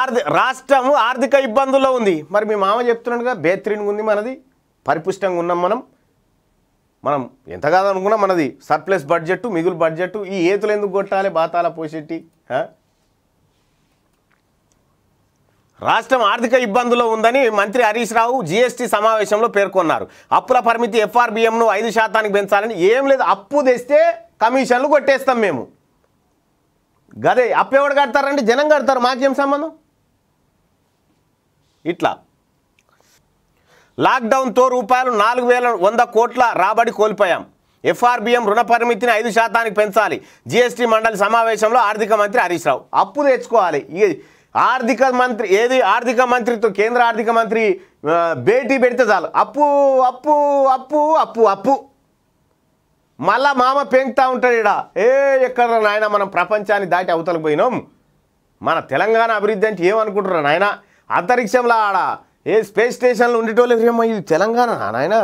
ఆర్థి రాష్ట్రము ఆర్థిక ఇబ్బందుల్లో ఉంది మరి మీ మామ చెప్తున్నట్టుగా బేత్రిన్ ఉంది మనది పరిపుష్టంగా ఉన్నాం మనం మనం ఎంత కాదనుకున్నా మనది సర్ప్లస్ బడ్జెట్ మిగులు బడ్జెట్ ఈ ఏతులు ఎందుకు కొట్టాలి బాతాల పోసెట్టి రాష్ట్రం ఆర్థిక ఇబ్బందుల్లో ఉందని మంత్రి హరీష్ రావు జీఎస్టీ సమావేశంలో పేర్కొన్నారు అప్పుల పరిమితి ఎఫ్ఆర్బిఎంను ఐదు శాతానికి పెంచాలని ఏం లేదు అప్పు తెస్తే కమిషన్లు కొట్టేస్తాం మేము గదే అప్పు ఎవడు కడతారండి జనం కడతారు మాకేం సంబంధం ఇట్లా లాక్డౌన్తో రూపాయలు నాలుగు వేల వంద కోట్ల రాబడి కోల్పోయాం ఎఫ్ఆర్బిఎం రుణ పరిమితిని ఐదు శాతానికి పెంచాలి జీఎస్టీ మండలి సమావేశంలో ఆర్థిక మంత్రి హరీష్ రావు అప్పు తెచ్చుకోవాలి ఆర్థిక మంత్రి ఏది ఆర్థిక మంత్రితో కేంద్ర ఆర్థిక మంత్రి భేటీ పెడితే చాలు అప్పు అప్పు అప్పు అప్పు అప్పు మళ్ళా మామ పెంకుతా ఉంటాడు ఇడా ఏ ఎక్కడ నాయన మనం ప్రపంచాన్ని దాటి అవతలకు పోయినాం మన తెలంగాణ అభివృద్ధి అంటే ఏమనుకుంటున్నారు నాయన అంతరిక్షంలో ఆడ ఏ స్పేస్ స్టేషన్లో ఉండేటోళ్ళు ఏమో ఇది తెలంగాణ నాయన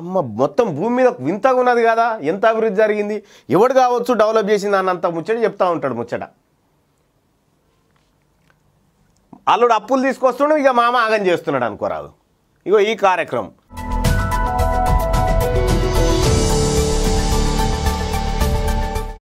అమ్మ మొత్తం భూమి మీద వింతగా ఉన్నది కదా ఎంత అభివృద్ధి జరిగింది ఎవడు కావచ్చు డెవలప్ చేసింది అన్నంత ముచ్చట చెప్తూ ఉంటాడు ముచ్చట అల్లుడు అప్పులు తీసుకొస్తున్నాడు ఇక మామ ఆగం చేస్తున్నాడు అనుకోరాదు ఇగో ఈ కార్యక్రమం